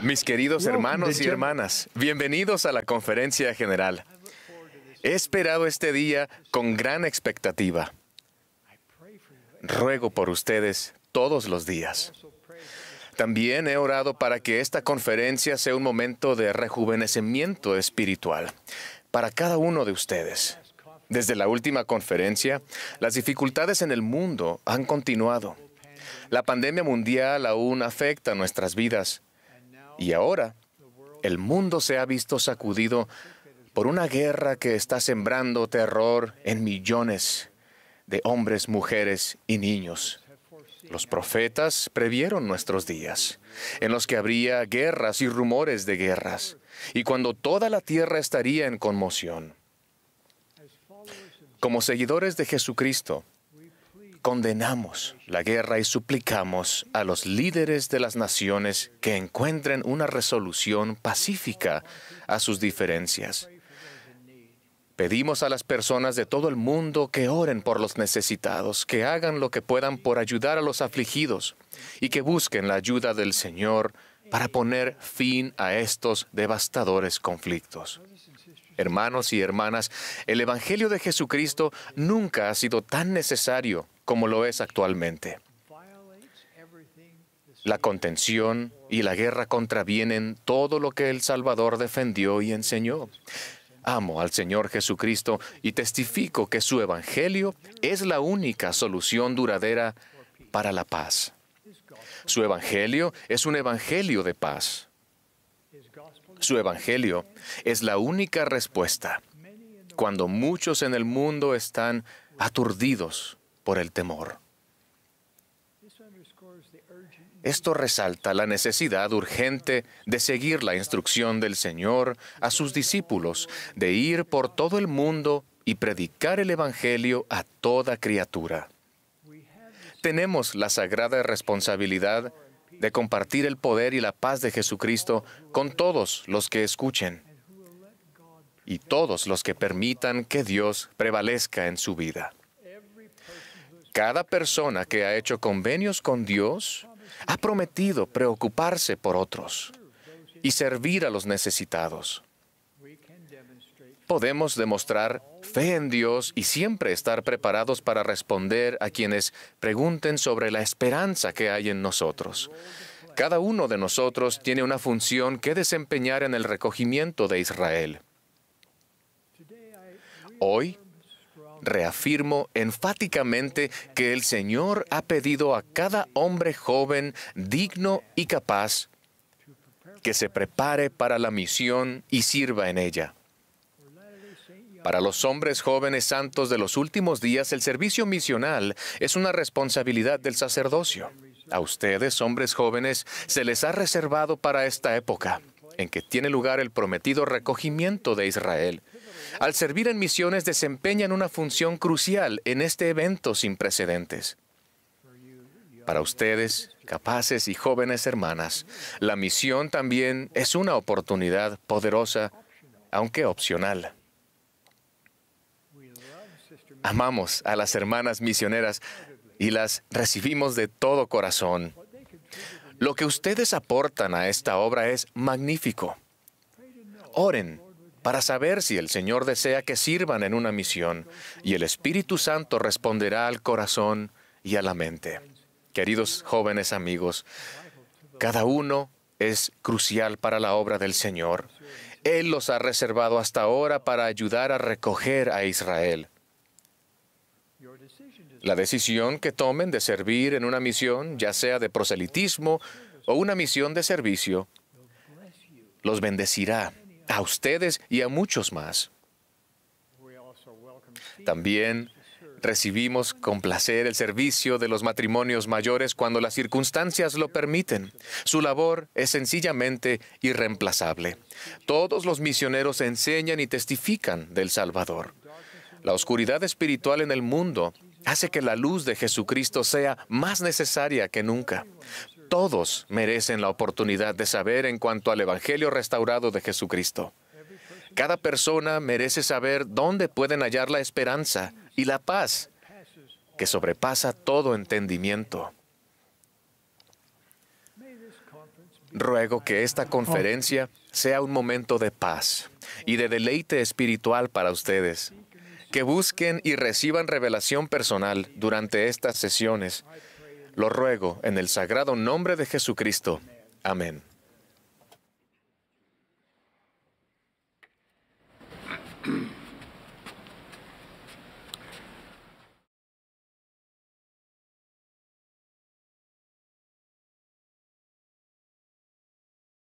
Mis queridos hermanos y hermanas, bienvenidos a la conferencia general. He esperado este día con gran expectativa. Ruego por ustedes todos los días. También he orado para que esta conferencia sea un momento de rejuvenecimiento espiritual para cada uno de ustedes. Desde la última conferencia, las dificultades en el mundo han continuado la pandemia mundial aún afecta nuestras vidas. Y ahora, el mundo se ha visto sacudido por una guerra que está sembrando terror en millones de hombres, mujeres y niños. Los profetas previeron nuestros días, en los que habría guerras y rumores de guerras, y cuando toda la tierra estaría en conmoción. Como seguidores de Jesucristo, Condenamos la guerra y suplicamos a los líderes de las naciones que encuentren una resolución pacífica a sus diferencias. Pedimos a las personas de todo el mundo que oren por los necesitados, que hagan lo que puedan por ayudar a los afligidos y que busquen la ayuda del Señor para poner fin a estos devastadores conflictos. Hermanos y hermanas, el Evangelio de Jesucristo nunca ha sido tan necesario como lo es actualmente. La contención y la guerra contravienen todo lo que el Salvador defendió y enseñó. Amo al Señor Jesucristo y testifico que su Evangelio es la única solución duradera para la paz. Su Evangelio es un Evangelio de paz. Su Evangelio es la única respuesta cuando muchos en el mundo están aturdidos por el temor. Esto resalta la necesidad urgente de seguir la instrucción del Señor a sus discípulos, de ir por todo el mundo y predicar el Evangelio a toda criatura. Tenemos la sagrada responsabilidad de compartir el poder y la paz de Jesucristo con todos los que escuchen y todos los que permitan que Dios prevalezca en su vida. Cada persona que ha hecho convenios con Dios ha prometido preocuparse por otros y servir a los necesitados. Podemos demostrar fe en Dios y siempre estar preparados para responder a quienes pregunten sobre la esperanza que hay en nosotros. Cada uno de nosotros tiene una función que desempeñar en el recogimiento de Israel. Hoy Reafirmo enfáticamente que el Señor ha pedido a cada hombre joven, digno y capaz, que se prepare para la misión y sirva en ella. Para los hombres jóvenes santos de los últimos días, el servicio misional es una responsabilidad del sacerdocio. A ustedes, hombres jóvenes, se les ha reservado para esta época en que tiene lugar el prometido recogimiento de Israel, al servir en misiones desempeñan una función crucial en este evento sin precedentes. Para ustedes, capaces y jóvenes hermanas, la misión también es una oportunidad poderosa, aunque opcional. Amamos a las hermanas misioneras y las recibimos de todo corazón. Lo que ustedes aportan a esta obra es magnífico. Oren para saber si el Señor desea que sirvan en una misión, y el Espíritu Santo responderá al corazón y a la mente. Queridos jóvenes amigos, cada uno es crucial para la obra del Señor. Él los ha reservado hasta ahora para ayudar a recoger a Israel. La decisión que tomen de servir en una misión, ya sea de proselitismo o una misión de servicio, los bendecirá a ustedes y a muchos más. También recibimos con placer el servicio de los matrimonios mayores cuando las circunstancias lo permiten. Su labor es sencillamente irreemplazable. Todos los misioneros enseñan y testifican del Salvador. La oscuridad espiritual en el mundo hace que la luz de Jesucristo sea más necesaria que nunca. Todos merecen la oportunidad de saber en cuanto al Evangelio restaurado de Jesucristo. Cada persona merece saber dónde pueden hallar la esperanza y la paz que sobrepasa todo entendimiento. Ruego que esta conferencia sea un momento de paz y de deleite espiritual para ustedes. Que busquen y reciban revelación personal durante estas sesiones lo ruego en el sagrado nombre de Jesucristo. Amén.